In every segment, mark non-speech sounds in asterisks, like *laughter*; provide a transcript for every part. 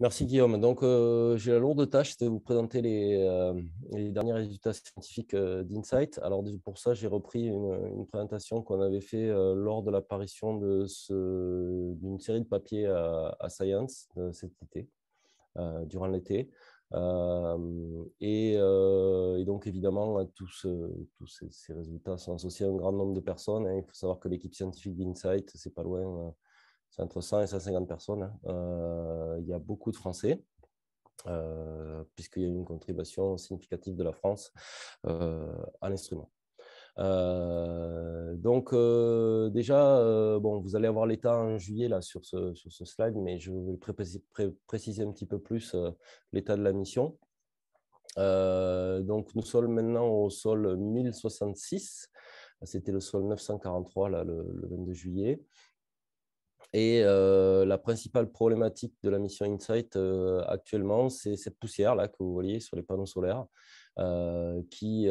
Merci Guillaume. Donc, euh, j'ai la lourde tâche de vous présenter les, euh, derniers résultats scientifiques euh, d'Insight. Alors, pour ça, j'ai repris une, présentation qu'on avait fait lors de l'apparition d'une série de papiers à, Science cet été, durant l'été. Et, donc, évidemment, tous, tous ces, résultats sont associés à un grand nombre de personnes. Hein. Il faut savoir que l'équipe scientifique d'Insight, c'est pas loin c'est entre 100 et 150 personnes. Hein. Euh, il y a beaucoup de Français. Euh, puisqu'il y a une contribution significative de la France euh, à l'instrument. donc déjà, bon, vous allez avoir l'état en juillet là sur ce, slide, mais je vais préciser un petit peu plus l'état de la mission. donc nous sommes maintenant au sol 1066, c'était le sol 943 le 22 juillet. Et euh, la principale problématique de la mission Insight euh, actuellement, c'est cette poussière-là que vous voyez sur les panneaux solaires euh, qui,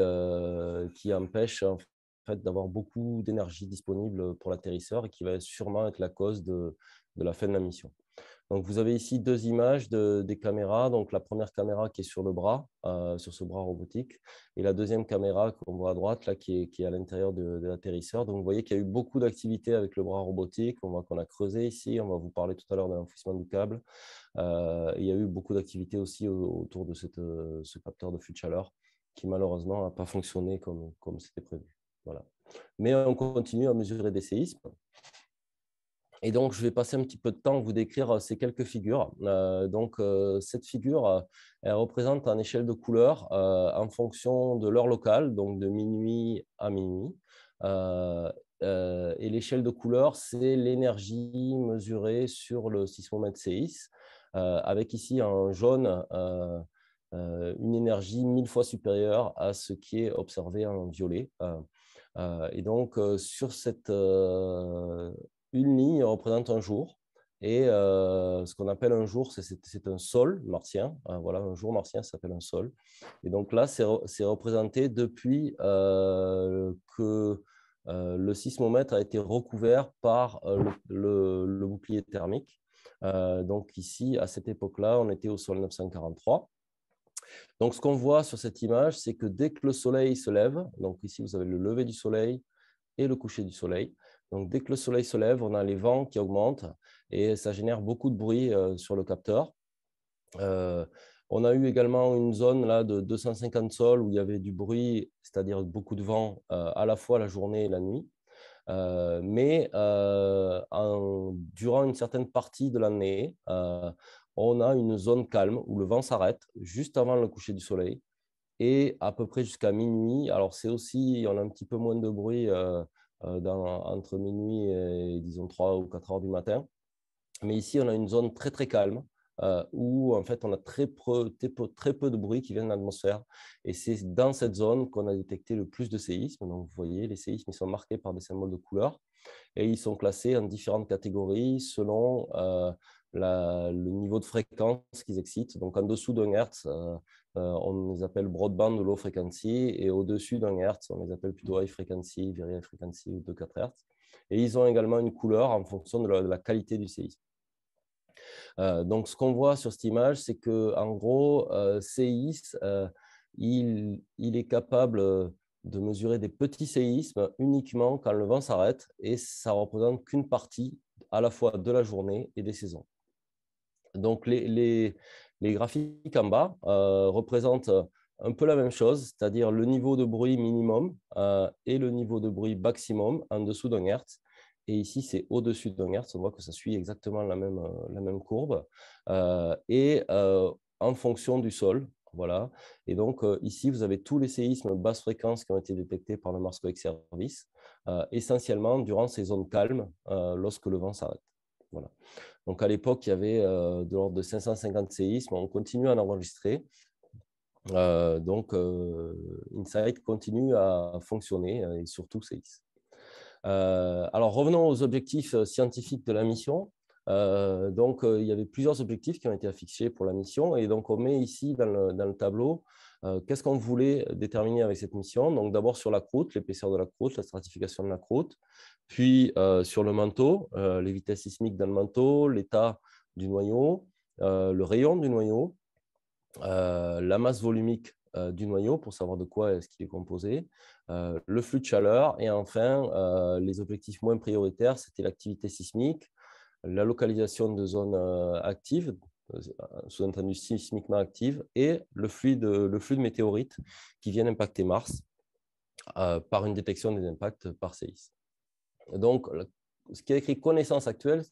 qui empêche en fait, d'avoir beaucoup d'énergie disponible pour l'atterrisseur et qui va sûrement être la cause de, de la fin de la mission. Donc, vous avez ici deux images des caméras. Donc, la première caméra qui est sur le bras, euh, sur ce bras robotique, et la deuxième caméra qu'on voit à droite, là, qui est, à l'intérieur de, l'atterrisseur. Donc, vous voyez qu'il y a eu beaucoup d'activités avec le bras robotique. On voit qu'on a creusé ici. On va vous parler tout à l'heure de l'enfouissement du câble. Euh, il y a eu beaucoup d'activités aussi autour de euh, ce capteur de flux de chaleur qui, malheureusement, n'a pas fonctionné comme c'était prévu. Voilà. Mais on continue à mesurer des séismes. Et donc, je vais passer un petit peu de temps à vous décrire euh, ces quelques figures. Euh, donc, euh, cette figure, elle représente une échelle de couleurs en fonction de l'heure locale, donc de minuit à minuit. et l'échelle de couleurs, c'est l'énergie mesurée sur le sismomètre CIS, avec ici un jaune, une énergie mille fois supérieure à ce qui est observé en violet. et donc, sur cette une ligne représente un jour. Et euh, ce qu'on appelle un jour, c'est un sol martien. Euh, voilà, un jour martien s'appelle un sol. Et donc là, c'est représenté depuis euh, que le sismomètre a été recouvert par le, le, bouclier thermique. donc ici, à cette époque-là, on était au sol 943. Donc ce qu'on voit sur cette image, c'est que dès que le soleil se lève, donc ici vous avez le lever du soleil et le coucher du soleil, donc, dès que le soleil se lève, on a les vents qui augmentent et ça génère beaucoup de bruit euh, sur le capteur. Euh, on a eu également une zone là, de 250 sols où il y avait du bruit, c'est-à-dire beaucoup de vent, euh, à la fois la journée et la nuit. mais durant une certaine partie de l'année, on a une zone calme où le vent s'arrête juste avant le coucher du soleil et à peu près jusqu'à minuit. Alors c'est aussi, on a un petit peu moins de bruit euh, entre minuit et disons 3 ou 4 heures du matin. Mais ici, on a une zone très très calme euh, où en fait on a très peu, très peu, de bruit qui vient de l'atmosphère. Et c'est dans cette zone qu'on a détecté le plus de séismes. Donc vous voyez, les séismes ils sont marqués par des symboles de couleur et ils sont classés en différentes catégories selon euh, le niveau de fréquence qu'ils excitent. Donc en dessous d'un Hertz, euh, on les appelle broadband low frequency et au-dessus d'un hertz, on les appelle plutôt high frequency, very high frequency ou 2-4 hertz. Et ils ont également une couleur en fonction de la, qualité du séisme. Euh, donc, ce qu'on voit sur cette image, c'est que en gros, euh, euh il, est capable de mesurer des petits séismes uniquement quand le vent s'arrête et ça représente qu'une partie à la fois de la journée et des saisons. Donc, les, les graphiques en bas euh, représentent euh, un peu la même chose, c'est-à-dire le niveau de bruit minimum euh, et le niveau de bruit maximum en dessous d'un hertz. Et ici, c'est au-dessus d'un hertz. On voit que ça suit exactement la même, la même courbe. et en fonction du sol, voilà. Et donc, ici, vous avez tous les séismes basse fréquence qui ont été détectés par le Mars Service, essentiellement durant ces zones calmes, lorsque le vent s'arrête. Donc à l'époque, il y avait euh, de l'ordre de 550 séismes. On continue à en enregistrer. Euh, donc euh, Insight continue à fonctionner et surtout séisme. alors revenons aux objectifs scientifiques de la mission. donc il y avait plusieurs objectifs qui ont été affichés pour la mission et donc on met ici dans le tableau euh, qu'est-ce qu'on voulait euh, déterminer avec cette mission Donc d'abord sur la croûte, l'épaisseur de la croûte, la stratification de la croûte, puis euh, sur le manteau, les vitesses sismiques dans le manteau, l'état du noyau, le rayon du noyau, la masse volumique du noyau pour savoir de quoi est-ce qu'il est composé, le flux de chaleur et enfin les objectifs moins prioritaires, c'était l'activité sismique, la localisation de zones actives euh, sous entendu sismiquement active, et le flux de, le flux de météorites qui viennent impacter Mars euh, par une détection des impacts par séisme. Donc, ce qui est écrit connaissance actuelle,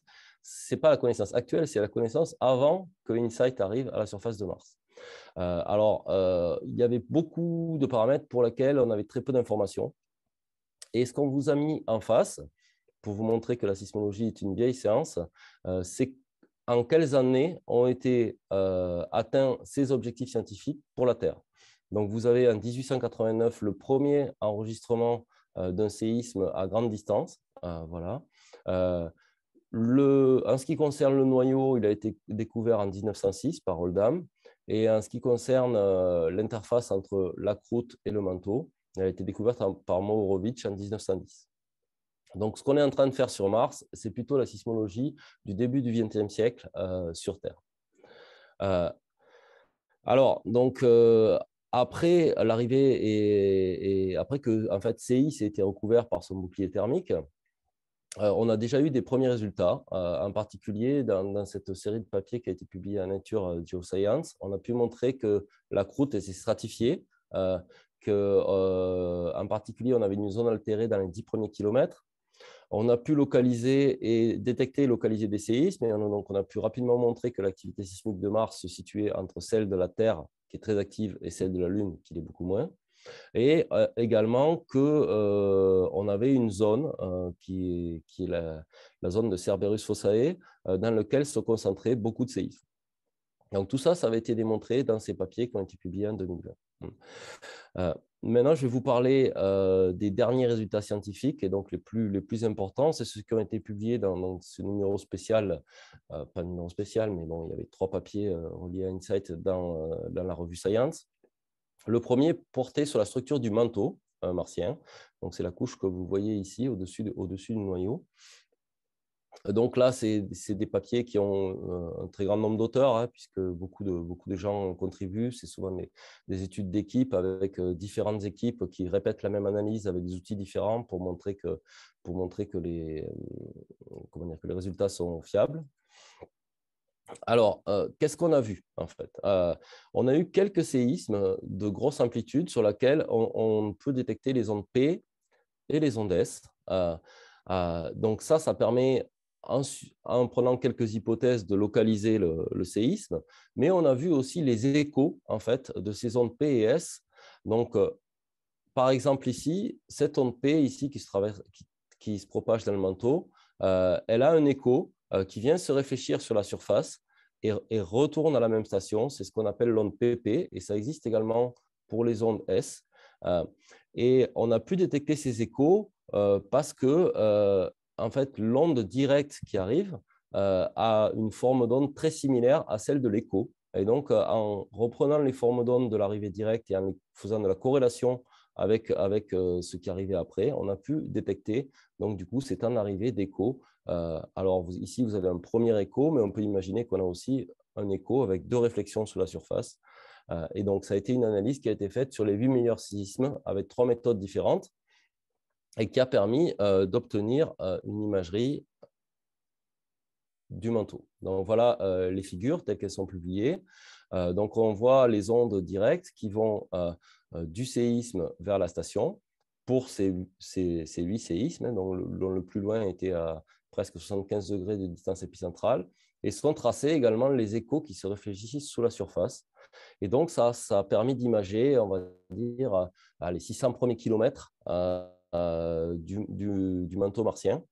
c'est pas la connaissance actuelle, c'est la connaissance avant que l'InSight arrive à la surface de Mars. Euh, alors, il y avait beaucoup de paramètres pour lesquels on avait très peu d'informations. Et ce qu'on vous a mis en face, pour vous montrer que la sismologie est une vieille science c'est en quelles années ont été euh, atteints ces objectifs scientifiques pour la Terre. Donc, vous avez en 1889 le premier enregistrement euh, d'un séisme à grande distance. Euh, voilà. Le, en ce qui concerne le noyau, il a été découvert en 1906 par Oldham. Et en ce qui concerne l'interface entre la croûte et le manteau, elle a été découverte par Mohorovitch en 1910. Donc, ce qu'on est en train de faire sur Mars, c'est plutôt la sismologie du début du XXe siècle euh, sur Terre. Euh, alors, donc, euh, après l'arrivée et, après que en fait, CIS été recouvert par son bouclier thermique, on a déjà eu des premiers résultats, en particulier dans, cette série de papiers qui a été publiée à Nature Geoscience. On a pu montrer que la croûte s'est stratifiée, que, en particulier, on avait une zone altérée dans les 10 premiers kilomètres, on a pu localiser et détecter et localiser des séismes. Et donc, on a pu rapidement montrer que l'activité sismique de Mars se situait entre celle de la Terre, qui est très active, et celle de la Lune, qui l'est beaucoup moins. Et euh, également qu'on euh, avait une zone euh, qui, est, la, zone de Cerberus Fossae, dans laquelle se concentraient beaucoup de séismes. Donc tout ça, ça avait été démontré dans ces papiers qui ont été publiés en 2020. Maintenant, je vais vous parler euh, des derniers résultats scientifiques et donc les plus, les plus importants. C'est ceux qui ont été publiés dans, ce numéro spécial, euh, pas numéro spécial, mais bon, il y avait trois papiers euh, reliés à Insight dans, euh, dans, la revue Science. Le premier portait sur la structure du manteau martien. Donc, c'est la couche que vous voyez ici au-dessus de, au du noyau. Donc là, c'est des papiers qui ont euh, un très grand nombre d'auteurs, hein, puisque beaucoup de, beaucoup de gens contribuent. C'est souvent des, études d'équipe avec euh, différentes équipes qui répètent la même analyse avec des outils différents pour montrer que, pour montrer que, les, euh, que les résultats sont fiables. Alors, qu'est-ce qu'on a vu en fait On a eu quelques séismes de grosse amplitude sur lesquels on, peut détecter les ondes P et les ondes S. donc ça, ça permet en, prenant quelques hypothèses de localiser le, séisme, mais on a vu aussi les échos en fait de ces ondes P et S. Donc, euh, par exemple ici, cette onde P ici qui se, traverse, qui, se propage dans le manteau, euh, elle a un écho euh, qui vient se réfléchir sur la surface et, et retourne à la même station. C'est ce qu'on appelle l'onde PP et ça existe également pour les ondes S. et on a pu détecter ces échos parce que en fait, l'onde directe qui arrive euh, a une forme d'onde très similaire à celle de l'écho. Et donc, euh, en reprenant les formes d'onde de l'arrivée directe et en faisant de la corrélation avec, avec euh, ce qui arrivait après, on a pu détecter, donc du coup, c'est un arrivée d'écho. alors, ici, vous avez un premier écho, mais on peut imaginer qu'on a aussi un écho avec deux réflexions sous la surface. et donc, ça a été une analyse qui a été faite sur les 8 meilleurs sismes avec trois méthodes différentes et qui a permis euh, d'obtenir euh, une imagerie du manteau. Donc voilà euh, les figures telles qu'elles sont publiées. donc on voit les ondes directes qui vont du séisme vers la station pour ces, huit séismes, hein, dont, le, plus loin était à presque 75 degrés de distance épicentrale, et sont tracés également les échos qui se réfléchissent sous la surface. Et donc ça, ça a permis d'imager, on va dire, les 600 premiers kilomètres euh, du, du, manteau martien.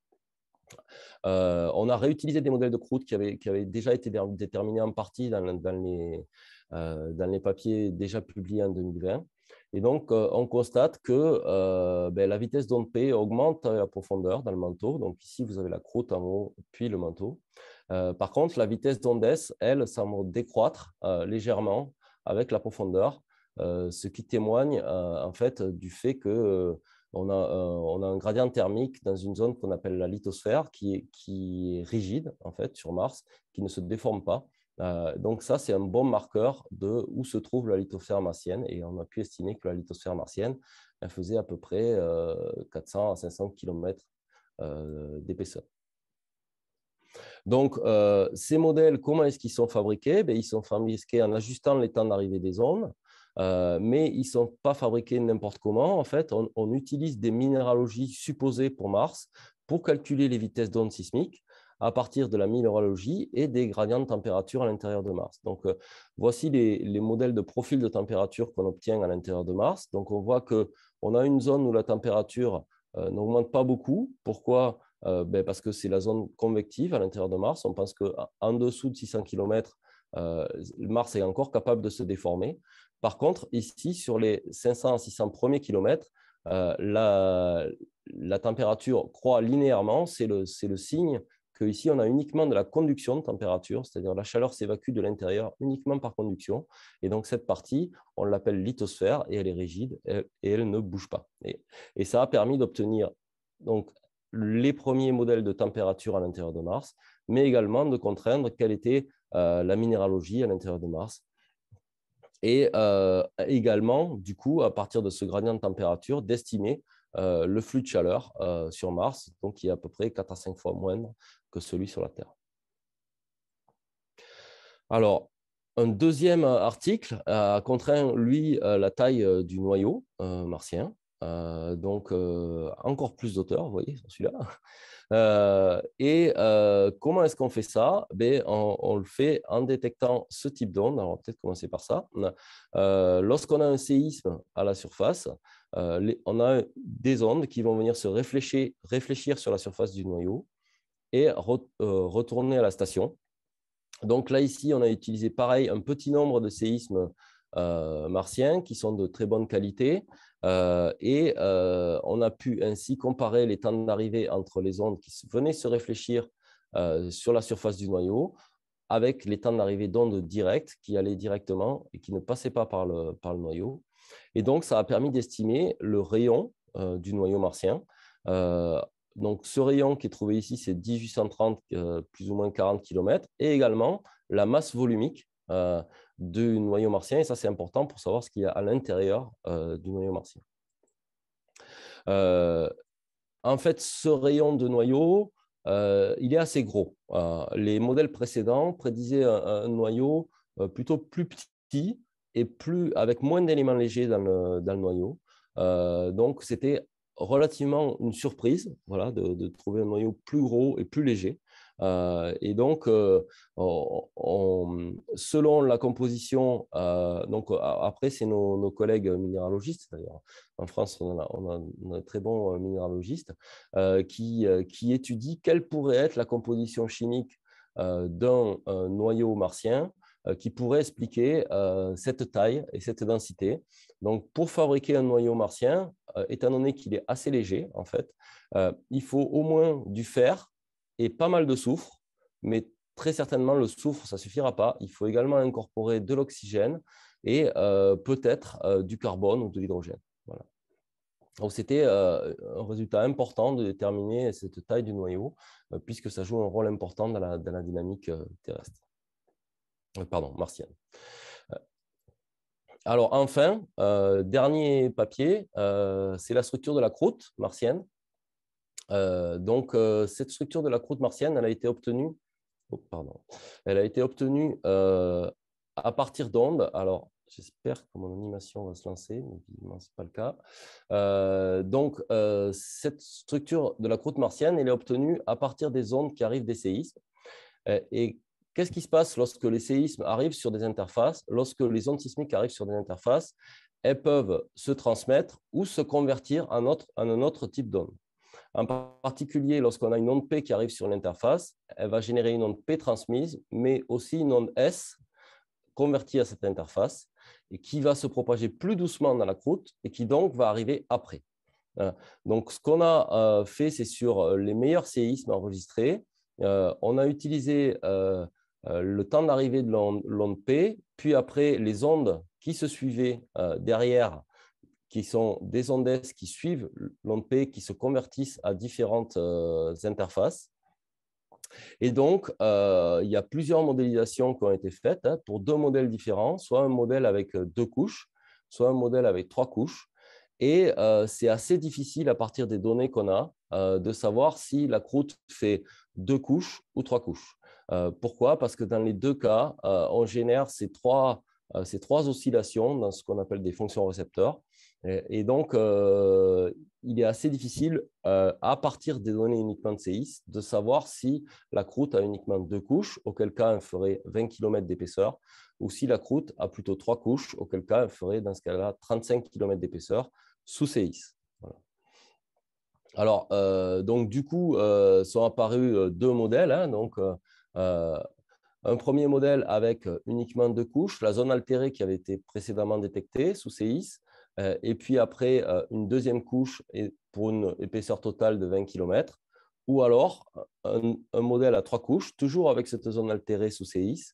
Euh, on a réutilisé des modèles de croûte qui avaient, qui déjà été déterminés en partie dans, les, euh, dans, les, papiers déjà publiés en 2020. Et donc, on constate que ben, la vitesse d'onde augmente la profondeur dans le manteau. Donc ici, vous avez la croûte en haut, puis le manteau. par contre, la vitesse d'onde S, elle, semble décroître légèrement avec la profondeur, ce qui témoigne en fait du fait que euh, on a, un gradient thermique dans une zone qu'on appelle la lithosphère, qui est, rigide, en fait, sur Mars, qui ne se déforme pas. Euh, donc ça, c'est un bon marqueur de où se trouve la lithosphère martienne. Et on a pu estimer que la lithosphère martienne, faisait à peu près 400 euh, à 500 km d'épaisseur. Donc, ces modèles, comment est-ce qu'ils sont fabriqués ben, Ils sont fabriqués en ajustant les temps d'arrivée des ondes, euh, mais ils ne sont pas fabriqués n'importe comment. En fait, on, utilise des minéralogies supposées pour Mars pour calculer les vitesses d'ondes sismiques à partir de la minéralogie et des gradients de température à l'intérieur de Mars. Donc, euh, voici les, modèles de profil de température qu'on obtient à l'intérieur de Mars. Donc, on voit qu'on a une zone où la température euh, n'augmente pas beaucoup. Pourquoi ben Parce que c'est la zone convective à l'intérieur de Mars. On pense qu'en dessous de 600 km, Mars est encore capable de se déformer. Par contre, ici, sur les 500-600 premiers kilomètres, euh, la, température croît linéairement. C'est le, le, signe ici, on a uniquement de la conduction de température, c'est-à-dire la chaleur s'évacue de l'intérieur uniquement par conduction. Et donc, cette partie, on l'appelle lithosphère et elle est rigide et, elle ne bouge pas. Et, ça a permis d'obtenir donc les premiers modèles de température à l'intérieur de Mars, mais également de contraindre quelle était euh, la minéralogie à l'intérieur de Mars et euh, également, du coup, à partir de ce gradient de température, d'estimer euh, le flux de chaleur euh, sur Mars, donc qui est à peu près 4 à 5 fois moindre que celui sur la Terre. Alors, un deuxième article a contraint, lui, la taille du noyau martien. Euh, donc, euh, encore plus d'auteurs, vous voyez, celui-là. Euh, et comment est-ce qu'on fait ça ben, on, le fait en détectant ce type d'onde. Alors, on va peut-être commencer par ça. Lorsqu'on a un séisme à la surface, on a des ondes qui vont venir se réfléchir, réfléchir sur la surface du noyau et retourner à la station. Donc là, ici, on a utilisé pareil un petit nombre de séismes euh, martiens qui sont de très bonne qualité. Euh, et euh, on a pu ainsi comparer les temps d'arrivée entre les ondes qui venaient se réfléchir sur la surface du noyau avec les temps d'arrivée d'ondes directes qui allaient directement et qui ne passaient pas par le, par le noyau. Et donc, ça a permis d'estimer le rayon du noyau martien. donc, ce rayon qui est trouvé ici, c'est 1830, plus ou moins 40 km, et également la masse volumique du noyau martien. Et ça, c'est important pour savoir ce qu'il y a à l'intérieur euh, du noyau martien. Euh, en fait, ce rayon de noyau, euh, il est assez gros. les modèles précédents prédisaient un, noyau plutôt plus petit et plus, avec moins d'éléments légers dans le, noyau. donc, c'était relativement une surprise voilà, de, trouver un noyau plus gros et plus léger. Euh, et donc, on, euh, selon la composition, euh, donc après, c'est nos, collègues minéralogistes, d'ailleurs, en France, on a, un très bon minéralogiste qui, qui étudie quelle pourrait être la composition chimique d'un noyau martien qui pourrait expliquer cette taille et cette densité. Donc, pour fabriquer un noyau martien, étant donné qu'il est assez léger, en fait, il faut au moins du fer et pas mal de soufre, mais très certainement le soufre, ça ne suffira pas. Il faut également incorporer de l'oxygène et euh, peut-être euh, du carbone ou de l'hydrogène. Voilà. Donc c'était euh, un résultat important de déterminer cette taille du noyau, puisque ça joue un rôle important dans la, dynamique terrestre. Pardon, martienne. Alors enfin, dernier papier, c'est la structure de la croûte martienne. Euh, donc, euh, cette structure de la croûte martienne, elle a été obtenue, oh, pardon, elle a été obtenue euh, à partir d'ondes. Alors, j'espère que mon animation va se lancer, mais évidemment, ce n'est pas le cas. donc, cette structure de la croûte martienne, elle est obtenue à partir des ondes qui arrivent des séismes. et qu'est-ce qui se passe lorsque les séismes arrivent sur des interfaces Lorsque les ondes sismiques arrivent sur des interfaces, elles peuvent se transmettre ou se convertir en, autre, en un autre type d'onde. En particulier, lorsqu'on a une onde P qui arrive sur l'interface, elle va générer une onde P transmise, mais aussi une onde S convertie à cette interface, et qui va se propager plus doucement dans la croûte, et qui donc va arriver après. Donc, ce qu'on a euh, fait, c'est sur euh, les meilleurs séismes enregistrés, euh, on a utilisé le temps d'arrivée de l'onde P, puis après les ondes qui se suivaient derrière qui sont des ondes qui suivent l'onde P qui se convertissent à différentes euh, interfaces. Et donc, euh, il y a plusieurs modélisations qui ont été faites hein, pour deux modèles différents, soit un modèle avec euh, deux couches, soit un modèle avec trois couches. Et c'est assez difficile à partir des données qu'on a de savoir si la croûte fait deux couches ou trois couches. pourquoi Parce que dans les deux cas, on génère ces trois, ces trois oscillations dans ce qu'on appelle des fonctions récepteurs euh, et, donc, euh, il est assez difficile, euh, à partir des données uniquement de CIS, de savoir si la croûte a uniquement deux couches, auquel cas elle ferait 20 km d'épaisseur, ou si la croûte a plutôt trois couches, auquel cas elle ferait, dans ce cas-là, 35 km d'épaisseur sous CIS. Alors, donc, du coup, sont apparus deux modèles. Hein. donc, un premier modèle avec uniquement deux couches, la zone altérée qui avait été précédemment détectée sous CIS. Euh, et puis après euh, une deuxième couche pour une épaisseur totale de 20 km, ou alors un, modèle à trois couches, toujours avec cette zone altérée sous Cis,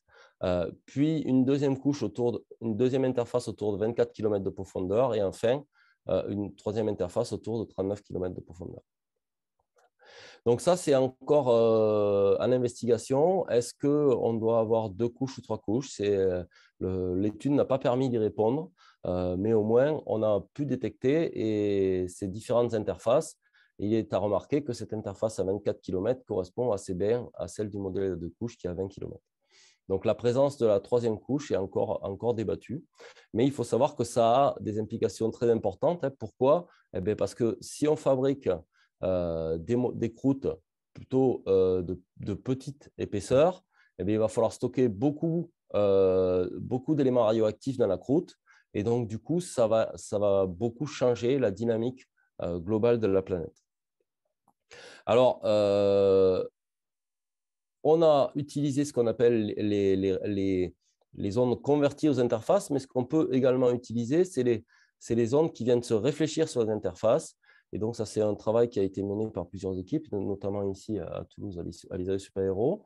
euh, puis une deuxième couche autour, deuxième interface autour de 24 km de profondeur, et enfin une troisième interface autour de 39 km de profondeur. Donc ça, c'est encore en investigation. Est-ce qu'on doit avoir deux couches ou trois couches L'étude n'a pas permis d'y répondre. Euh, mais au moins, on a pu détecter ces différentes interfaces. Il est à remarquer que cette interface à 24 km correspond assez bien à celle du modèle de couche qui est à 20 km. Donc la présence de la troisième couche est encore, encore débattue, mais il faut savoir que ça a des implications très importantes. Hein, pourquoi eh Parce que si on fabrique euh, des, croûtes plutôt euh, de, petite épaisseur, eh il va falloir stocker beaucoup d'éléments radioactifs dans la croûte et donc, du coup, ça va, ça va beaucoup changer la dynamique euh, globale de la planète. Alors, euh, on a utilisé ce qu'on appelle les, les, les, converties aux interfaces, mais ce qu'on peut également utiliser, c'est les, les ondes qui viennent se réfléchir sur les interfaces. Et donc, ça, c'est un travail qui a été mené par plusieurs équipes, notamment ici à Toulouse, à l'ISAE Super Héros.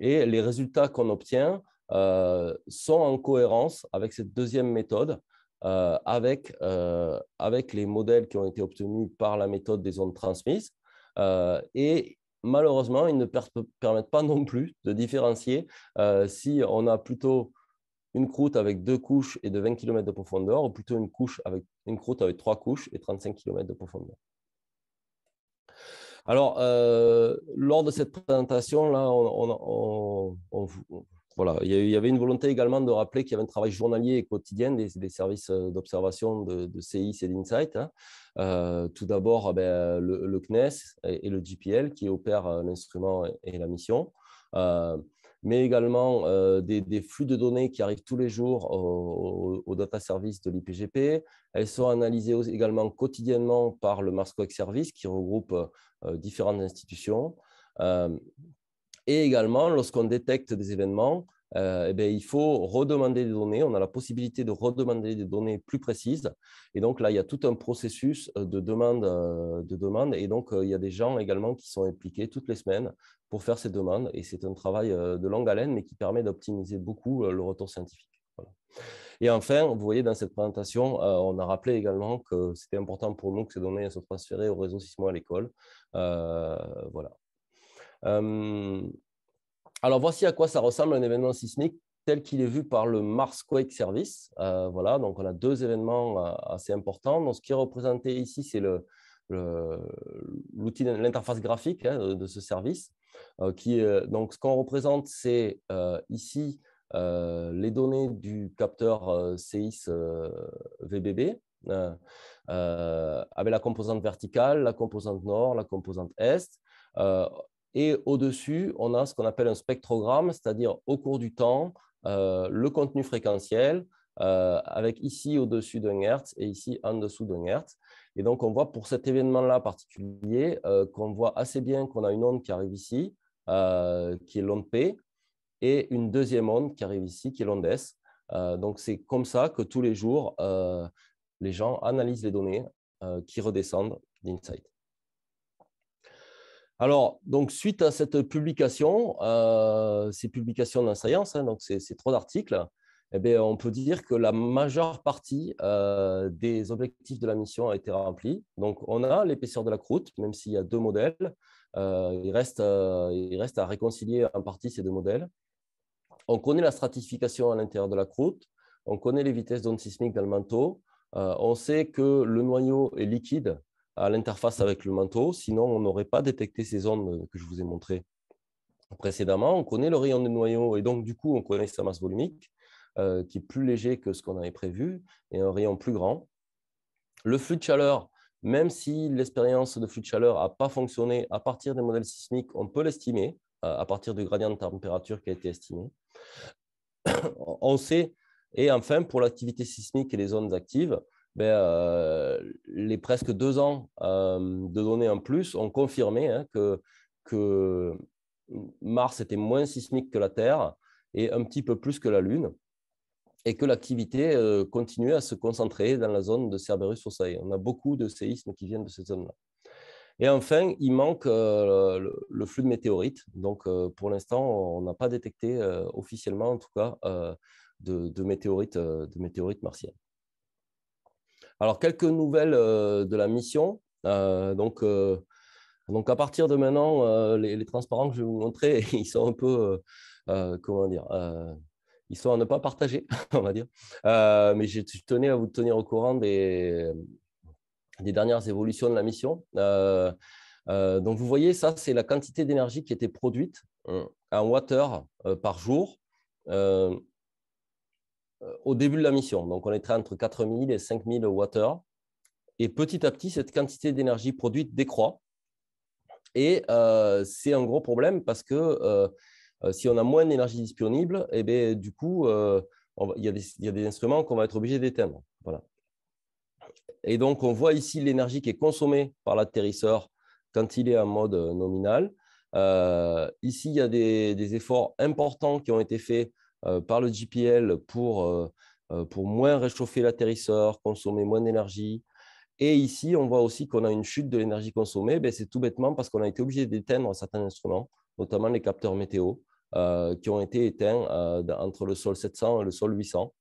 Et les résultats qu'on obtient euh, sont en cohérence avec cette deuxième méthode. Euh, avec, euh, avec les modèles qui ont été obtenus par la méthode des ondes transmises. Euh, et malheureusement, ils ne permettent pas *laughs* non plus de différencier si on a plutôt une croûte avec deux couches et de 20 km de profondeur, ou plutôt une, couche avec, une croûte avec trois couches et 35 km de profondeur. Alors, lors de cette présentation, là, on, on, on voilà, il y avait une volonté également de rappeler qu'il y avait un travail journalier et quotidien des, services euh, d'observation de, de, CIS et d'Insight. Hein. Euh, tout d'abord, ah ben, le, CNES et, le GPL qui opèrent euh, l'instrument et, la mission. mais également des, flux de données qui arrivent tous les jours au, data service de l'IPGP. Elles sont analysées également quotidiennement par le Mars Service qui regroupe différentes institutions. Et également, lorsqu'on détecte des événements, euh, eh il faut redemander des données. On a la possibilité de redemander des données plus précises. Et donc là, il y a tout un processus euh, de demande. Euh, de demande. Et donc, il y a des gens également qui sont impliqués toutes les semaines pour faire ces demandes. Et c'est un travail de longue haleine, mais qui permet d'optimiser beaucoup le retour scientifique. Et enfin, vous voyez dans cette présentation, on a rappelé également que c'était important pour nous que ces données soient transférées au réseau Sismo à l'école. voilà. Euh, alors voici à quoi ça ressemble un événement sismique tel qu'il est vu par le Mars Quake Service. Euh, voilà, donc on a deux événements euh, assez importants. Donc, ce qui est représenté ici, c'est le, l'outil, l'interface graphique hein, de, ce service. qui, donc, ce qu'on représente, c'est ici les données du capteur CIS VBB avec la composante verticale, la composante nord, la composante est. Et au-dessus, on a ce qu'on appelle un spectrogramme, c'est-à-dire au cours du temps, euh, le contenu fréquentiel, euh, avec ici au-dessus d'un Hertz et ici en dessous d'un Hertz. Et donc, on voit pour cet événement-là particulier euh, qu'on voit assez bien qu'on a une onde qui arrive ici, qui est l'onde P, et une deuxième onde qui arrive ici, qui est l'onde S. donc, c'est comme ça que tous les jours, les gens analysent les données qui redescendent d'Insight. Alors, donc, suite à cette publication, euh, ces publications dans Science, hein, donc ces, trois articles, eh bien, on peut dire que la majeure partie euh, des objectifs de la mission a été remplie. Donc, on a l'épaisseur de la croûte, même s'il y a deux modèles. Euh, il, reste, il, reste, à réconcilier en partie ces deux modèles. On connaît la stratification à l'intérieur de la croûte. On connaît les vitesses d'onde sismique dans le manteau. on sait que le noyau est liquide à l'interface avec le manteau, sinon on n'aurait pas détecté ces ondes que je vous ai montrées précédemment. On connaît le rayon de noyau et donc du coup on connaît sa masse volumique euh, qui est plus léger que ce qu'on avait prévu et un rayon plus grand. Le flux de chaleur, même si l'expérience de flux de chaleur n'a pas fonctionné à partir des modèles sismiques, on peut l'estimer euh, à partir du gradient de température qui a été estimé. *coughs* on sait, et enfin pour l'activité sismique et les zones actives, ben, euh, les presque deux ans euh, de données en plus ont confirmé hein, que, Mars était moins sismique que la Terre et un petit peu plus que la Lune, et que l'activité euh, continuait à se concentrer dans la zone de Cerberus Fossae. On a beaucoup de séismes qui viennent de cette zone-là. Et enfin, il manque le, flux de météorites. Donc, pour l'instant, on n'a pas détecté officiellement, en tout cas, de, météorites, de météorites martiennes. Alors, quelques nouvelles euh, de la mission. Euh, donc, euh, donc, à partir de maintenant, les, transparents que je vais vous montrer, *laughs* ils sont un peu, comment dire, ils sont à ne pas partager, *laughs* on va dire. mais je, tenais à vous tenir au courant des, dernières évolutions de la mission. donc, vous voyez, ça, c'est la quantité d'énergie qui était produite en watt par jour euh, au début de la mission. Donc, on était entre 4000 et 5000 Wh. Et petit à petit, cette quantité d'énergie produite décroît. Et euh, c'est un gros problème parce que euh, si on a moins d'énergie disponible, eh du coup, il, y a des, instruments qu'on va être obligé d'éteindre. Et donc, on voit ici l'énergie qui est consommée par l'atterrisseur quand il est en mode nominal. ici, il y a des efforts importants qui ont été faits euh, par le GPL euh, euh, pour, moins réchauffer l'atterrisseur, consommer moins d'énergie. Et ici, on voit aussi qu'on a une chute de l'énergie consommée. Ben, c'est tout bêtement parce qu'on a été obligé d'éteindre certains instruments, notamment les capteurs météo, qui ont été éteints entre le sol 700 et le sol 800.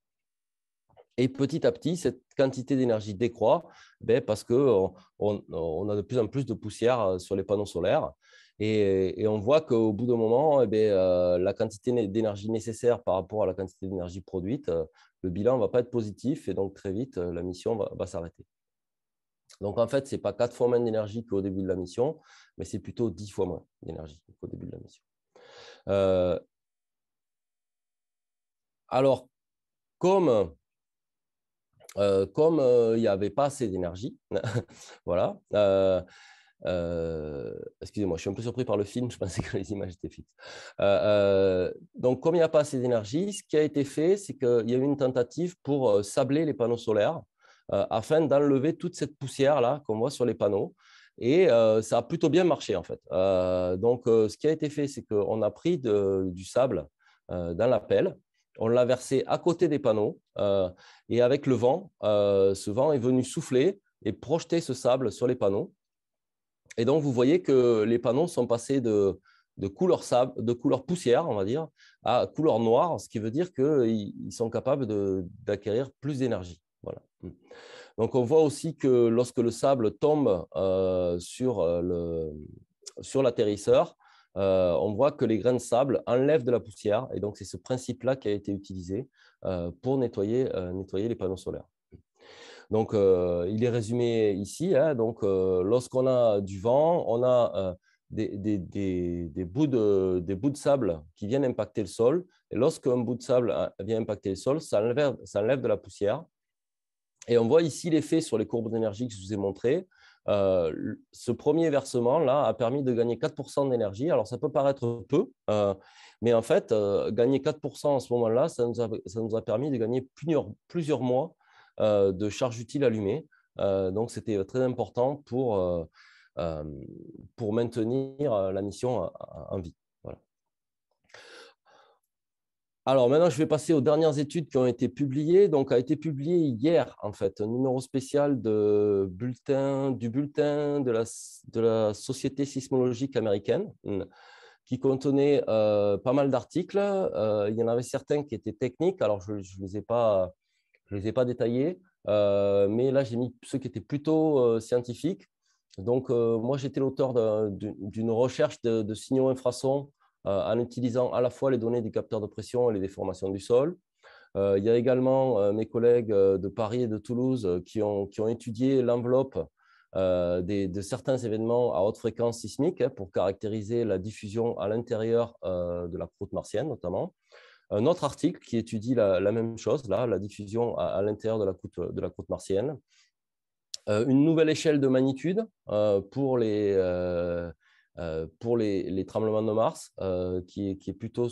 Et petit à petit, cette quantité d'énergie décroît ben, parce qu'on on, a de plus en plus de poussière sur les panneaux solaires. Et, on voit qu'au bout d'un moment, eh ben, euh, la quantité d'énergie nécessaire par rapport à la quantité d'énergie produite, euh, le bilan ne va pas être positif et donc très vite, euh, la mission va, s'arrêter. Donc en fait, ce n'est pas quatre fois moins d'énergie qu'au début de la mission, mais c'est plutôt dix fois moins d'énergie qu'au début de la mission. alors, comme comme il n'y avait pas assez d'énergie, *laughs* voilà, euh, excusez-moi, je suis un peu surpris par le film, je pensais que les images étaient fixes. Euh, euh, donc, comme il n'y a pas assez d'énergie, ce qui a été fait, c'est qu'il y a eu une tentative pour sabler les panneaux solaires afin d'enlever toute cette poussière-là qu'on voit sur les panneaux. Et ça a plutôt bien marché, en fait. donc, ce qui a été fait, c'est qu'on a pris du sable dans la pelle, on l'a versé à côté des panneaux, et avec le vent, ce vent est venu souffler et projeter ce sable sur les panneaux. Et donc, vous voyez que les panneaux sont passés de, couleur, sable, de couleur poussière, on va dire, à couleur noire, ce qui veut dire qu'ils euh, sont capables d'acquérir plus d'énergie. Voilà. Hmm. Donc on voit aussi que lorsque le sable tombe euh, euh, sur l'atterrisseur, on voit que les grains de sable enlèvent de la poussière. Et donc c'est ce principe-là qui a été utilisé pour nettoyer, nettoyer les panneaux solaires. Donc, euh, il est résumé ici. Hein. donc, euh, lorsqu'on a du vent, on a euh, des, bouts de, des bouts de sable qui viennent impacter le sol. Et lorsqu'un bout de sable hein, vient impacter le sol, ça enlève, ça de la poussière. Et on voit ici l'effet sur les courbes d'énergie que je vous ai montrées. ce premier versement là a permis de gagner 4% d'énergie. Alors ça peut paraître peu, mais en fait, gagner 4% en ce moment-là, ça, nous a permis de gagner plusieurs, plusieurs mois euh, de charge utile allumée. Euh, donc, c'était euh, très important pour, pour maintenir la mission en vie. Alors maintenant, je vais passer aux dernières études qui ont été publiées. Donc, a été publié hier, en fait, un numéro spécial de bulletin, du bulletin de la, Société sismologique américaine qui contenait pas mal d'articles. il y en avait certains qui étaient techniques. Alors, je ne les ai pas je ne les ai pas détaillés, euh, mais là, j'ai mis ceux qui étaient plutôt euh, scientifiques. Donc, euh, moi, j'étais l'auteur d'une recherche de, signaux infrasons en utilisant à la fois les données des capteurs de pression et les déformations du sol. il y a également mes collègues de Paris et de Toulouse qui ont, qui ont étudié l'enveloppe de certains événements à haute fréquence sismique hein, pour caractériser la diffusion à l'intérieur de la croûte martienne notamment un autre article qui étudie la, même chose, là, la diffusion à, l'intérieur de la côte, de la côte martienne. Euh, une nouvelle échelle de magnitude euh, pour les, euh, pour les, tremblements de Mars, qui, est plutôt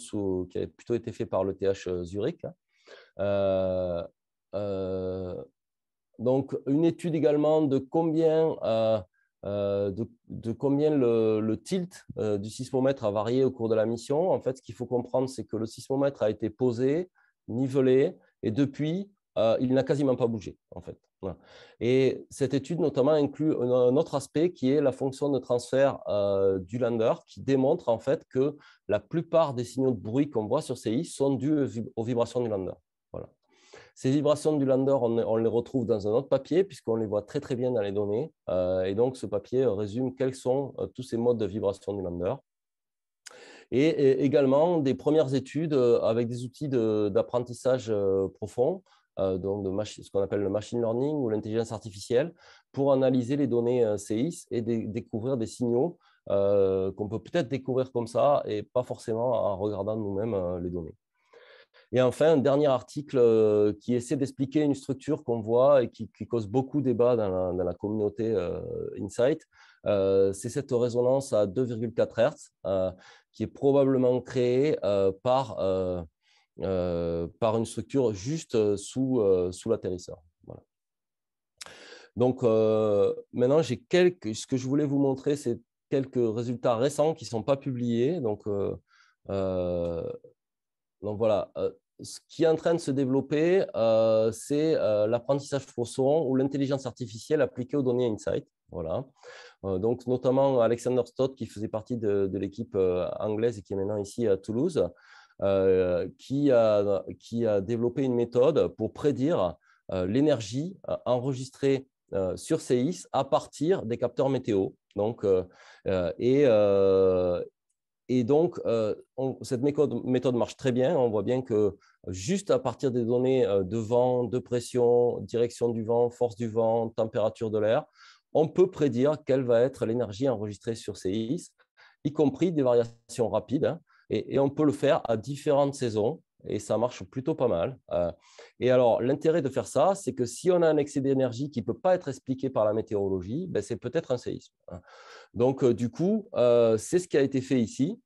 qui a plutôt été fait par le TH Zurich. donc, une étude également de combien euh, de, combien le, tilt euh, du sismomètre a varié au cours de la mission. En fait, ce qu'il faut comprendre, c'est que le sismomètre a été posé, nivelé, et depuis, euh, il n'a quasiment pas bougé, en fait. Et cette étude notamment inclut un autre aspect qui est la fonction de transfert du lander qui démontre en fait que la plupart des signaux de bruit qu'on voit sur CI sont dus aux vibrations du lander. Ces vibrations du lander, on, les retrouve dans un autre papier puisqu'on les voit très très bien dans les données. Euh, et donc, ce papier résume quels sont euh, tous ces modes de vibration du lander. Et, également des premières études euh, avec des outils d'apprentissage profond, donc ce qu'on appelle le machine learning ou l'intelligence artificielle, pour analyser les données CIS et découvrir des signaux qu'on peut peut-être découvrir comme ça et pas forcément en regardant nous-mêmes les données. Et enfin, un dernier article euh, qui essaie d'expliquer une structure qu'on voit et qui, cause beaucoup de débats dans la, communauté euh, Insight. Euh, c'est cette résonance à 2,4 Hz qui est probablement créée par, par une structure juste sous, sous l'atterrisseur. Voilà. Donc maintenant, j'ai quelques. Ce que je voulais vous montrer, c'est quelques résultats récents qui ne sont pas publiés. Donc euh, donc voilà, euh, ce qui est en train de se développer, euh, c'est euh, l'apprentissage Fosson ou l'intelligence artificielle appliquée aux données Insight. Voilà. donc notamment Alexander Stott, qui faisait partie de, l'équipe anglaise et qui est maintenant ici à Toulouse, qui a, qui, a, développé une méthode pour prédire l'énergie enregistrée sur Seis à partir des capteurs météo. Donc, et, et donc, euh, cette méthode, marche très bien. On voit bien que euh, juste à partir des données euh, de vent, de pression, direction du vent, force du vent, température de l'air, on peut prédire quelle va être l'énergie enregistrée sur ces is, y compris des variations rapides. Hein. et, on peut le faire à différentes saisons et ça marche plutôt pas mal. Euh. et alors, l'intérêt de faire ça, c'est que si on a un excès d'énergie qui ne peut pas être expliqué par la météorologie, ben, c'est peut-être un séisme. Hein. Donc, euh, du coup, euh, c'est ce qui a été fait ici.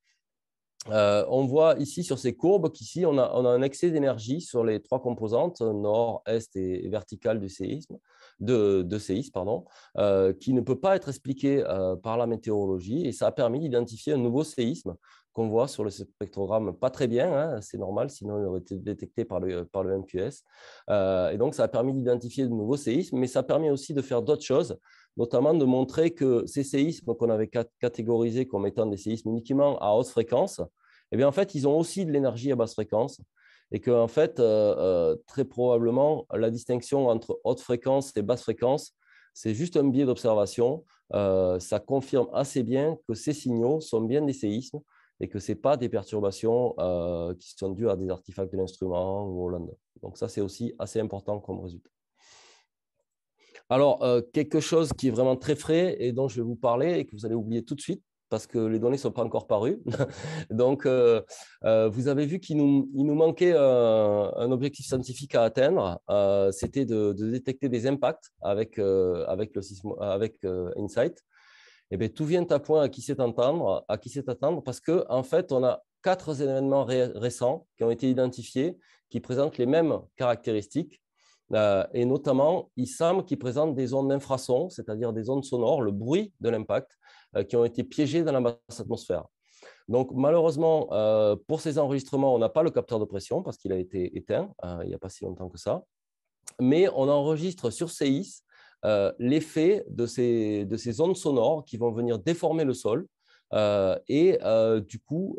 on voit ici sur ces courbes qu'ici, on a, on a, un excès d'énergie sur les trois composantes, nord, est et verticale du séisme de, de séisme pardon, euh, qui ne peut pas être expliqué euh, par la météorologie. Et ça a permis d'identifier un nouveau séisme qu'on voit sur le spectrogramme, pas très bien, hein, c'est normal, sinon il aurait été détecté par le, par le MQS. Euh, et donc, ça a permis d'identifier de nouveaux séismes, mais ça permet aussi de faire d'autres choses, notamment de montrer que ces séismes qu'on avait catégorisés comme étant des séismes uniquement à haute fréquence, eh bien, en fait, ils ont aussi de l'énergie à basse fréquence et que en fait, euh, euh, très probablement, la distinction entre haute fréquence et basse fréquence, c'est juste un biais d'observation. Euh, ça confirme assez bien que ces signaux sont bien des séismes et que ce n'est pas des perturbations qui sont dues à des artefacts de l'instrument ou au lander. Donc ça, c'est aussi assez important comme résultat. Alors, quelque chose qui est vraiment très frais et dont je vais vous parler et que vous allez oublier tout de suite, parce que les données ne sont pas encore parues. *laughs* Donc, euh, euh, vous avez vu qu'il nous, nous manquait un, objectif scientifique à atteindre. Euh, c'était de, détecter des impacts avec, avec, le avec Insight. Et eh bien, tout vient à point à qui s'est entendre, à qui s'est attendre, parce qu'en en fait, on a quatre événements récents qui ont été identifiés, qui présentent les mêmes caractéristiques. et notamment, il semble qu'ils présentent des zones d'infrasons, c'est-à-dire des zones sonores, le bruit de l'impact, euh, qui ont été piégés dans la basse atmosphère. Donc malheureusement, euh, pour ces enregistrements, on n'a pas le capteur de pression parce qu'il a été éteint euh, il n'y a pas si longtemps que ça. Mais on enregistre sur CIS l'effet de ces, de ces ondes sonores qui vont venir déformer le sol et du coup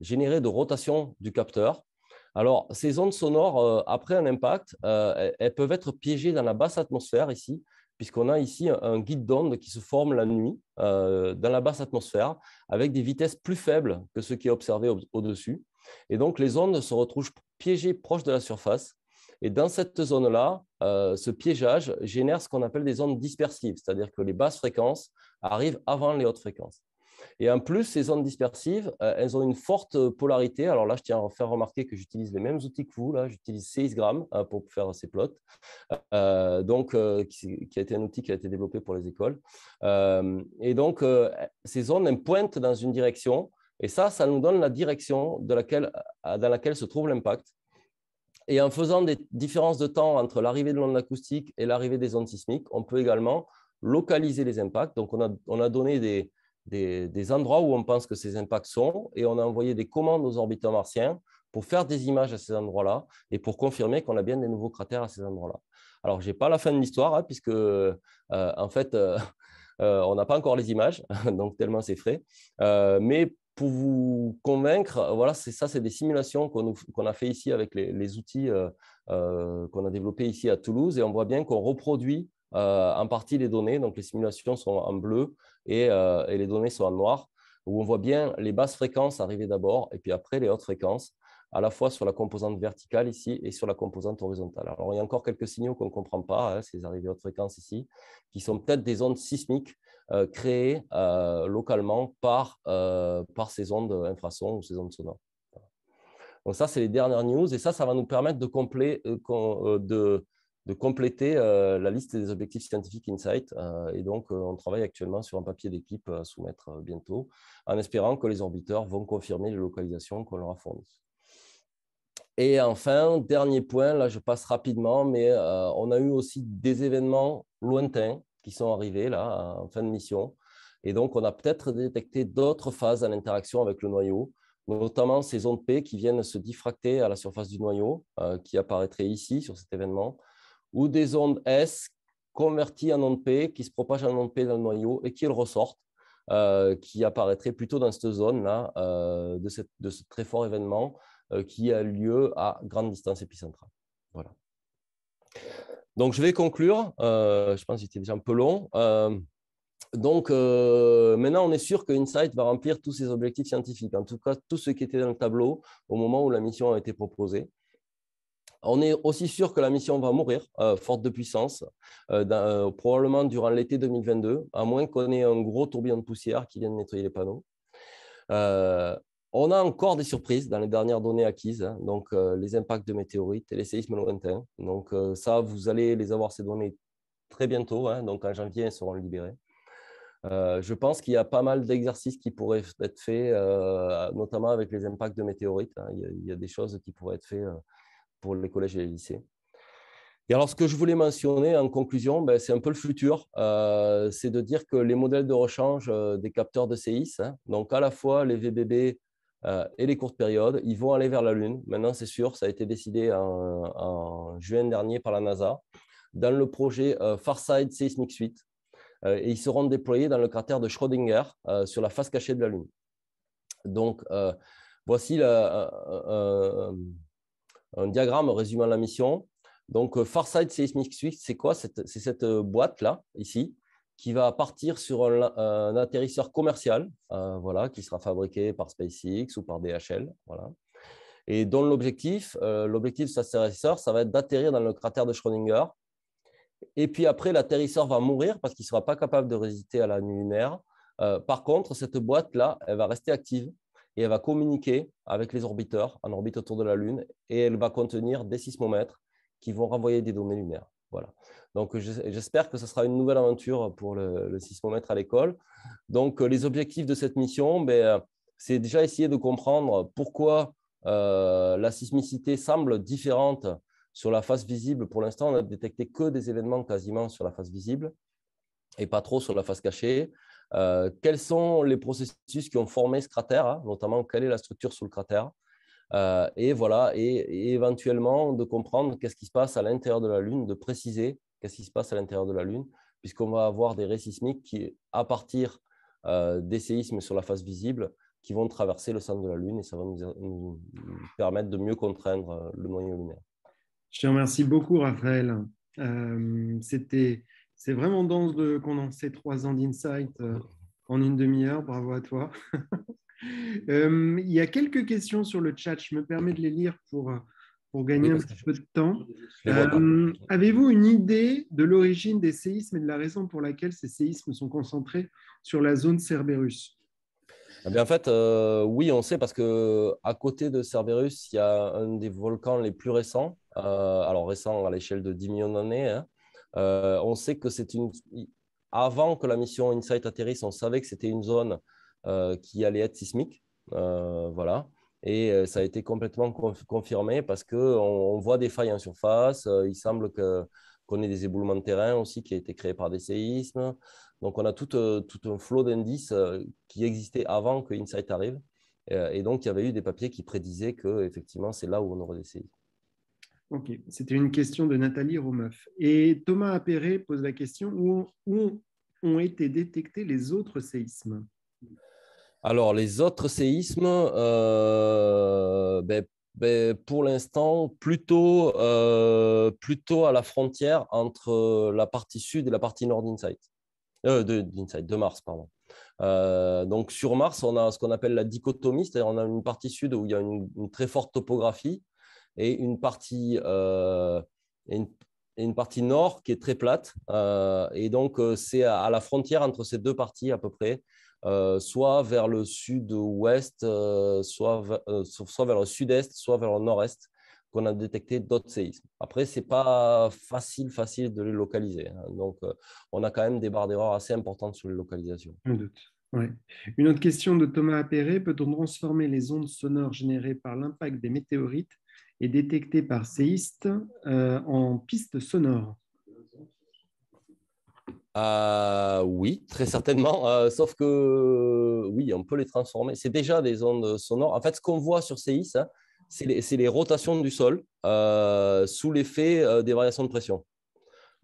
générer de rotation du capteur. Alors, ces ondes sonores, après un impact, elles peuvent être piégées dans la basse atmosphère ici, puisqu'on a ici un guide d'onde qui se forme la nuit euh, dans la basse atmosphère avec des vitesses plus faibles que ce qui est observé au-dessus. et donc, les ondes se retrouvent piégées proches de la surface. Et dans cette zone-là, euh, ce piégeage génère ce qu'on appelle des ondes dispersives, c'est-à-dire que les basses fréquences arrivent avant les hautes fréquences. Et en plus, ces ondes dispersives, euh, elles ont une forte euh, polarité. Alors là, je tiens à faire remarquer que j'utilise les mêmes outils que vous. Là, j'utilise grammes hein, pour faire ces plots, euh, donc, qui, a été un outil qui a été développé pour les écoles. et donc, ces ondes, elles pointent dans une direction. Et ça, ça nous donne la direction de laquelle, dans laquelle se trouve l'impact. Et en faisant des différences de temps entre l'arrivée de l'onde acoustique et l'arrivée des ondes sismiques, on peut également localiser les impacts. Donc, on on a donné des, des, endroits où on pense que ces impacts sont, et on a envoyé des commandes aux orbiteurs martiens pour faire des images à ces endroits-là et pour confirmer qu'on a bien des nouveaux cratères à ces endroits-là. Alors, je n'ai pas la fin de l'histoire, hein, puisque, euh, en fait, euh, euh, on n'a pas encore les images, *laughs* donc tellement c'est frais. mais pour vous convaincre, voilà, c'est ça, c'est des simulations qu'on a fait ici avec les, outils qu'on a développés ici à Toulouse, et on voit bien qu'on reproduit en partie les données. Donc, les simulations sont en bleu. Euh, et, les données sont en noir, où on voit bien les basses fréquences arriver d'abord et puis après les hautes fréquences, à la fois sur la composante verticale ici et sur la composante horizontale. Alors, il y a encore quelques signaux qu'on ne comprend pas, hein, ces arrivées hautes fréquences ici, qui sont peut-être des ondes sismiques euh, créées euh, localement par, par ces ondes infrasons ou ces ondes sonores. Donc ça, c'est les dernières news et ça, ça va nous permettre de, compléter, de, de compléter euh, la liste des objectifs scientifiques Insight. Euh, et donc, euh, on travaille actuellement sur un papier d'équipe à soumettre bientôt, en espérant que les orbiteurs vont confirmer les localisations qu'on leur a fournies. Et enfin, dernier point, là je passe rapidement, mais on a eu aussi des événements lointains qui sont arrivés là en fin de mission. Et donc, on a peut-être détecté d'autres phases à l'interaction avec le noyau, notamment ces ondes P qui viennent se diffracter à la surface du noyau, qui apparaîtraient ici sur cet événement, ou des ondes S converties en ondes P, qui se propagent en ondes P dans le noyau et qui ressortent, euh, qui apparaîtraient plutôt dans cette zone-là euh, de, ce très fort événement euh, qui a lieu à grande distance épicentrale. Voilà. Donc, je vais conclure. je pense que j'étais déjà un peu long. donc, maintenant, on est sûr que InSight va remplir tous ses objectifs scientifiques, en tout cas, tout ce qui était dans le tableau au moment où la mission a été proposée. On est aussi sûr que la mission va mourir, euh, forte de puissance, euh, euh, probablement durant l'été 2022, à moins qu'on ait un gros tourbillon de poussière qui vienne nettoyer les panneaux. on a encore des surprises dans les dernières données acquises, hein, donc les impacts de météorites et les séismes lointains. Donc ça, vous allez les avoir ces données très bientôt, hein, donc en janvier, elles seront libérées. je pense qu'il y a pas mal d'exercices qui pourraient être faits, notamment avec les impacts de météorites. Hein. Il, y a, il, y a, des choses qui pourraient être faites les collèges et les lycées. Et alors, ce que je voulais mentionner en conclusion, ben, c'est un peu le futur. Euh, c'est de dire que les modèles de rechange euh, des capteurs de CIS, hein, donc à la fois les VBB euh, et les courtes périodes, ils vont aller vers la Lune. Maintenant, c'est sûr, ça a été décidé en, juin dernier par la NASA dans le projet far side Seismic Suite. et ils seront déployés dans le cratère de Schrödinger sur la face cachée de la Lune. Donc, voici la, un diagramme résumant la mission. Donc, euh, Farsight Seismic Suite, c'est quoi C'est cette, euh, boîte-là, ici, qui va partir sur un, atterrisseur commercial, euh, voilà, qui sera fabriqué par SpaceX ou par DHL, voilà. Et dont l'objectif, l'objectif de cet atterrisseur, ça va être d'atterrir dans le cratère de Schrödinger. Et puis après, l'atterrisseur va mourir parce qu'il ne sera pas capable de résister à la nuit lunaire. par contre, cette boîte-là, elle va rester active et elle va communiquer avec les orbiteurs en orbite autour de la Lune et elle va contenir des sismomètres qui vont renvoyer des données lunaires. Voilà. Donc j'espère que ce sera une nouvelle aventure pour le, sismomètre à l'école. Donc euh, les objectifs de cette mission, ben, c'est déjà essayer de comprendre pourquoi euh, la sismicité semble différente sur la face visible. Pour l'instant, on n'a détecté que des événements quasiment sur la face visible et pas trop sur la face cachée. Euh, quels sont les processus qui ont formé ce cratère, hein, notamment quelle est la structure sous le cratère, euh, et voilà, et, éventuellement de comprendre qu'est-ce qui se passe à l'intérieur de la Lune, de préciser qu'est-ce qui se passe à l'intérieur de la Lune, puisqu'on va avoir des raies sismiques qui, à partir euh, des séismes sur la face visible, qui vont traverser le centre de la Lune, et ça va nous, permettre de mieux contraindre le moyen lunaire. Je te remercie beaucoup, Raphaël. C'était c'est vraiment dense de condenser trois ans d'insight euh, en une demi-heure. Bravo à toi. *laughs* Euh, il y a quelques questions sur le chat. Je me permets de les lire pour, euh, pour gagner un petit peu de temps. Avez-vous une idée de l'origine des séismes et de la raison pour laquelle ces séismes sont concentrés sur la zone Cerberus eh bien, en fait, oui, on sait parce que à côté de Cerberus, il y a un des volcans les plus récents, alors récent à l'échelle de 10 millions d'années, hein, euh, on sait que c'est une. Avant que la mission InSight atterrisse, on savait que c'était une zone euh, qui allait être sismique. Euh, voilà. Et ça a été complètement confirmé parce qu'on on voit des failles en surface. Il semble qu'on ait des éboulements de terrain aussi qui a été créés par des séismes. Donc, on a tout, un flot d'indices qui existait avant que InSight arrive. Et donc, il y avait eu des papiers qui prédisaient que, effectivement, c'est là où on aurait des séismes. Ok, c'était une question de Nathalie Romeuf. Et Thomas Appéré pose la question où, ont été détectés les autres séismes alors, les autres séismes, euh, ben, ben, pour l'instant, plutôt, euh, plutôt à la frontière entre la partie sud et la partie nord d'Inside, euh, de, Mars. Pardon. donc, sur Mars, on a ce qu'on appelle la dichotomie, c'est-à-dire on a une partie sud où il y a une très forte topographie et une partie, euh, une, partie nord qui est très plate. Euh, et donc, euh, c'est à, la frontière entre ces deux parties à peu près, soit vers le sud-ouest, soit, soit vers le sud-est, soit vers le nord-est qu'on a détecté d'autres séismes. Après, ce n'est pas facile, facile de les localiser. Hein. Donc, on a quand même des barres d'erreur assez importantes sur les localisations. Une autre question de Thomas Appéré. Peut-on transformer les ondes sonores générées par l'impact des météorites est détecté par séiste euh, en piste sonore euh, Oui, très certainement. Euh, sauf que, oui, on peut les transformer. C'est déjà des ondes sonores. En fait, ce qu'on voit sur séiste, hein, c'est les, rotations du sol sous l'effet des variations de pression.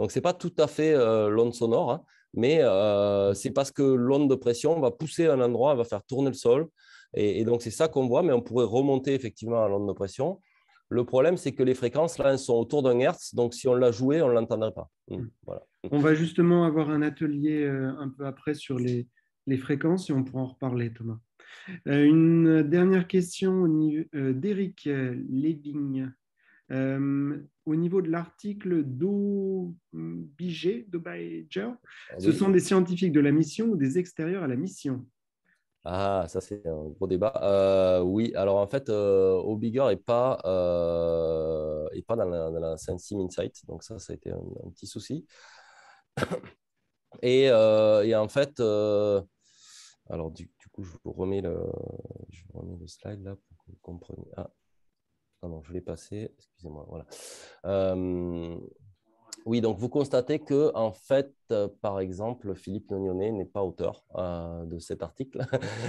Donc, ce n'est pas tout à fait l'onde sonore, hein, mais c'est parce que l'onde de pression va pousser un endroit, va faire tourner le sol. et donc, c'est ça qu'on voit, mais on pourrait remonter effectivement à l'onde de pression le problème, c'est que les fréquences, là, sont autour d'un hertz. Donc, si on la joué, on ne l'entendrait pas. Hmm, hmm. On va justement avoir un atelier euh, un peu après sur les, fréquences et on pourra en reparler, Thomas. Euh, une dernière question euh, d'Eric Leving. au niveau de l'article d'Obiger, ah ce sont des scientifiques de la mission ou des extérieurs à la mission ah, ça c'est un gros débat. Euh, oui, alors en fait, euh, n'est euh, pas, dans la, dans la Insight, donc ça, ça a été un, petit souci. Et, euh, et en fait, alors du, coup, je vous remets le, slide là pour que vous compreniez. Ah, non je l'ai passé, excusez-moi, voilà. Oui, donc vous constatez que, en fait, euh, par exemple, Philippe Nognonnet n'est pas auteur euh, de cet article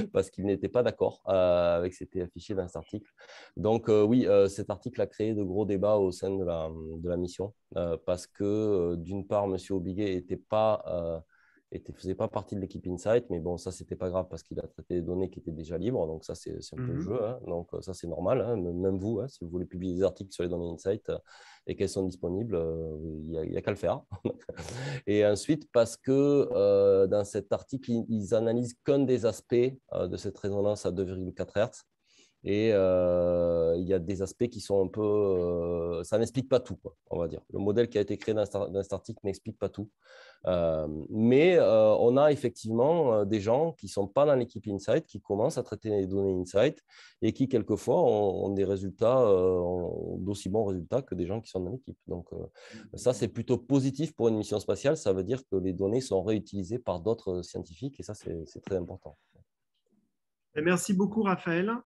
mhm. *laughs* parce qu'il n'était pas d'accord euh, avec ce qui était affiché dans cet article. Donc, oui, cet article a créé de gros débats au sein de la, mission parce que, d'une part, M. Obigé n'était pas et faisait pas partie de l'équipe Insight. Mais bon, ça, c'était pas grave parce qu'il a traité des données qui étaient déjà libres. Donc, ça, c'est un peu le mmh jeu. Hein. Donc, euh, ça, c'est normal. Hein, même vous, hein, si vous voulez publier des articles sur les données Insight euh, et qu'elles sont disponibles, il euh, n'y a, qu'à le faire. *laughs* et ensuite, parce que dans cet article, ils, ils analysent qu'un des aspects de cette résonance à 2,4 Hz. Et euh, il y a des aspects qui sont un peu. Euh, ça n'explique pas tout, quoi, on va dire. Le modèle qui a été créé dans, article n'explique pas tout. Euh, mais on a effectivement des gens qui ne sont pas dans l'équipe Insight, qui commencent à traiter les données Insight et qui, quelquefois, ont des résultats, d'aussi bons résultats que des gens qui sont dans l'équipe. Donc, ça, c'est plutôt positif pour une mission spatiale. Ça veut dire que les données sont réutilisées par d'autres scientifiques et ça, c'est très important. Merci beaucoup, Raphaël.